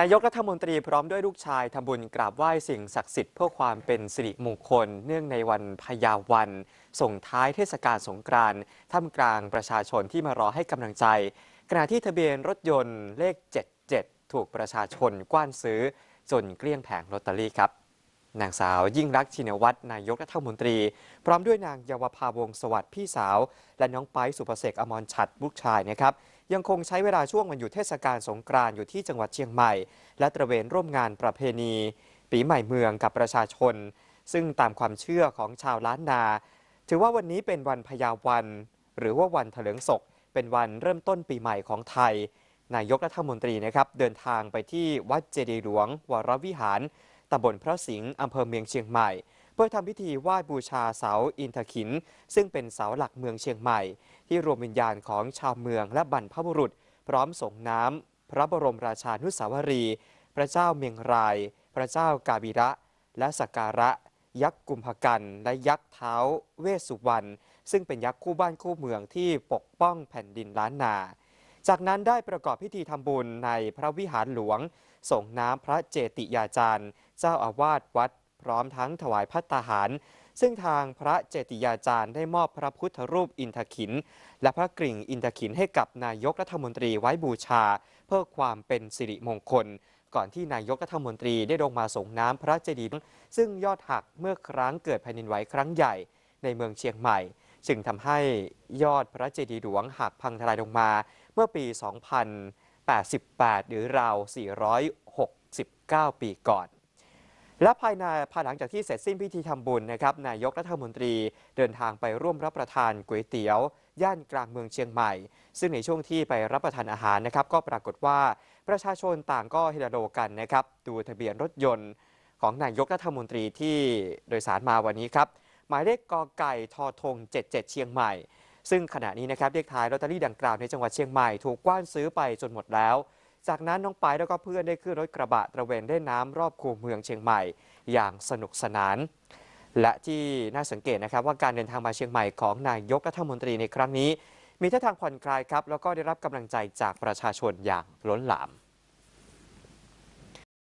นายกรัฐมนตรีพร้อมด้วยลูกชายทำบุญกราบไหว้สิ่งศักดิ์สิทธิ์เพื่อความเป็นสิริมงคลเนื่องในวันพยาวันส่งท้ายเทศกาลสงกรานต์ท่ามกลางประชาชนที่มารอให้กำลังใจขณะที่ทะเบียนรถยนต์เลข 77 ถูกประชาชนกว้านซื้อจนเกลี้ยงแผงลอตเตอรี่ครับนางสาวยิ่งรักชินวัตร นายกรัฐมนตรี พร้อมด้วยนางเยาวภาวงสวัสดิ์พี่สาว และน้องไปสุภเสกอมรชัดบุกชายนะครับยังคงใช้เวลาช่วงวันหยุดเทศกาลสงกรานต์อยู่ที่จังหวัดเชียงใหม่ และตระเวนร่วมงานประเพณี ปีใหม่เมืองกับประชาชน ซึ่งตามความเชื่อของชาวล้านนา ถือว่าวันนี้เป็นวันพยาวัน หรือว่าวันเถลิงศก เป็นวันเริ่มต้นปีใหม่ของไทยนายกรัฐมนตรีนะครับเดินทางไปที่วัดเจดีย์หลวง วรวิหารตำบลพระสิงห์อำเภอเมืองเชียงใหม่เพื่อทำพิธีไหว้บูชาเสาอินทขินซึ่งเป็นเสาหลักเมืองเชียงใหม่ ที่รวมวิญญาณของชาวเมืองและบรรพบุรุษ พร้อมส่งน้ำพระบรมราชานุสาวรี พระเจ้าเมียงราย พระเจ้ากาบิระ และสักการะ ยักษ์กุมภกันและ ยักษ์เท้าเวสุวรรณซึ่งเป็นยักษ์คู่บ้านคู่เมืองที่ปกป้องแผ่นดินล้านนา จากนั้นได้ประกอบพิธีทำบุญ ในพระวิหารหลวงส่งน้ำพระเจติยาจารย์เจ้าอาวาสวัดพร้อมทั้งถวายพัตตาหารซึ่งทางพระเจติยาจารย์ได้มอบพระพุทธรูปอินทขินและพระกริ่งอินทขินให้กับนายกรัฐมนตรีไว้บูชา เพื่อความเป็นสิริมงคล ก่อนที่นายกรัฐมนตรีได้ลงมาส่งน้ำพระเจดีย์ซึ่งยอดหักเมื่อครั้งเกิดแผ่นดินไหวครั้งใหญ่ ในเมืองเชียงใหม่จึงทำให้ยอดพระเจดีย์หลวงหักพังทลายลงมาเมื่อปี2088หรือราว469 ปีก่อนและภายในภายหลังจากที่เสร็จสิ้นพิธีทำบุญนะครับนายกรัฐมนตรีเดินทางไปร่วมรับประทานก๋วยเตี๋ยว ย่านกลางเมืองเชียงใหม่ ซึ่งในช่วงที่ไปรับประทานอาหารนะครับ ก็ปรากฏว่าประชาชนต่างก็เฮโดกันนะครับดูทะเบียนรถยนต์ของนายกรัฐมนตรีที่โดยสารมาวันนี้ครับ หมายเลขกอไก่ทอทง77เชียงใหม่ ซึ่งขณะนี้นะครับเลขท้ายลอตเตอรี่ดังกล่าวในจังหวัดเชียงใหม่ถูกกว้านซื้อไปจนหมดแล้วจากนั้น น้องปายแล้วก็เพื่อนได้ขึ้นรถกระบะ ตระเวนเล่นน้ำ รอบคูเมืองเชียงใหม่อย่างสนุกสนาน และที่น่าสังเกตนะครับว่าการเดินทางมาเชียงใหม่ของนายกรัฐมนตรีในครั้งนี้ มีท่าทางผ่อนคลายครับ แล้วก็ได้รับกำลังใจจากประชาชนอย่างล้นหลาม